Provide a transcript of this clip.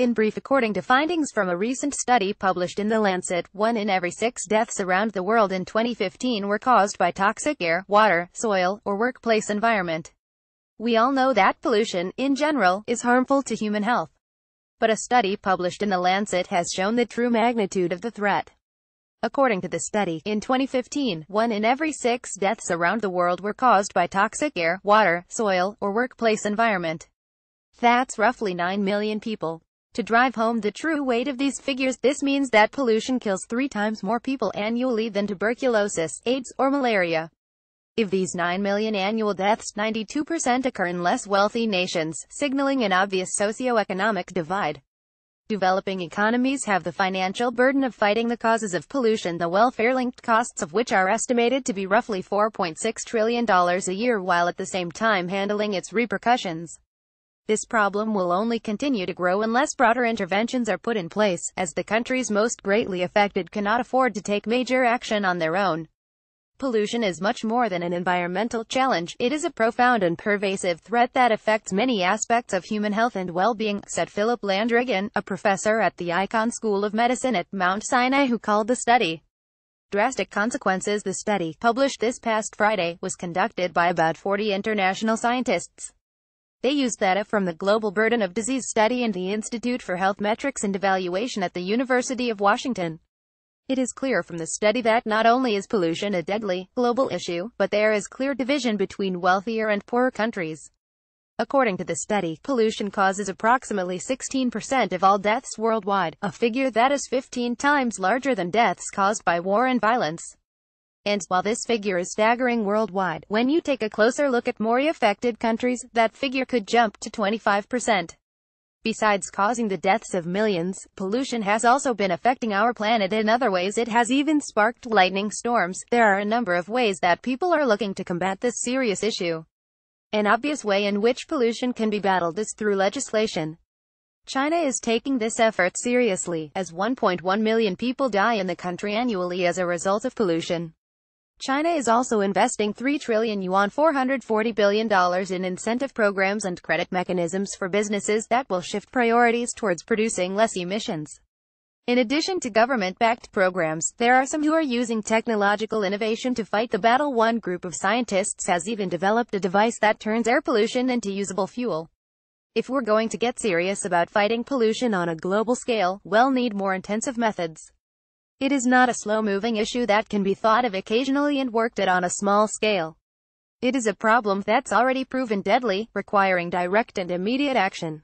In brief according to findings from a recent study published in The Lancet, one in every six deaths around the world in 2015 were caused by toxic air, water, soil, or workplace environment. We all know that pollution, in general, is harmful to human health. But a study published in The Lancet has shown the true magnitude of the threat. According to the study, in 2015, one in every six deaths around the world were caused by toxic air, water, soil, or workplace environment. That's roughly 9 million people. To drive home the true weight of these figures, this means that pollution kills three times more people annually than tuberculosis, AIDS, or malaria. If these 9 million annual deaths, 92% occur in less wealthy nations, signaling an obvious socioeconomic divide. Developing economies have the financial burden of fighting the causes of pollution the welfare-linked costs of which are estimated to be roughly $4.6 trillion a year while at the same time handling its repercussions. This problem will only continue to grow unless broader interventions are put in place, as the countries most greatly affected cannot afford to take major action on their own. Pollution is much more than an environmental challenge, it is a profound and pervasive threat that affects many aspects of human health and well-being, said Philip Landrigan, a professor at the Icahn School of Medicine at Mount Sinai who called the study Drastic Consequences. The study, published this past Friday, was conducted by about 40 international scientists. They used data from the Global Burden of Disease Study and the Institute for Health Metrics and Evaluation at the University of Washington. It is clear from the study that not only is pollution a deadly, global issue, but there is clear division between wealthier and poorer countries. According to the study, pollution causes approximately 16% of all deaths worldwide, a figure that is 15 times larger than deaths caused by war and violence. And, while this figure is staggering worldwide, when you take a closer look at more affected countries, that figure could jump to 25%. Besides causing the deaths of millions, pollution has also been affecting our planet in other ways. It has even sparked lightning storms. There are a number of ways that people are looking to combat this serious issue. An obvious way in which pollution can be battled is through legislation. China is taking this effort seriously, as 1.1 million people die in the country annually as a result of pollution. China is also investing 3 trillion yuan $440 billion in incentive programs and credit mechanisms for businesses that will shift priorities towards producing less emissions. In addition to government-backed programs, there are some who are using technological innovation to fight the battle. One group of scientists has even developed a device that turns air pollution into usable fuel. If we're going to get serious about fighting pollution on a global scale, we'll need more intensive methods. It is not a slow-moving issue that can be thought of occasionally and worked at on a small scale. It is a problem that's already proven deadly, requiring direct and immediate action.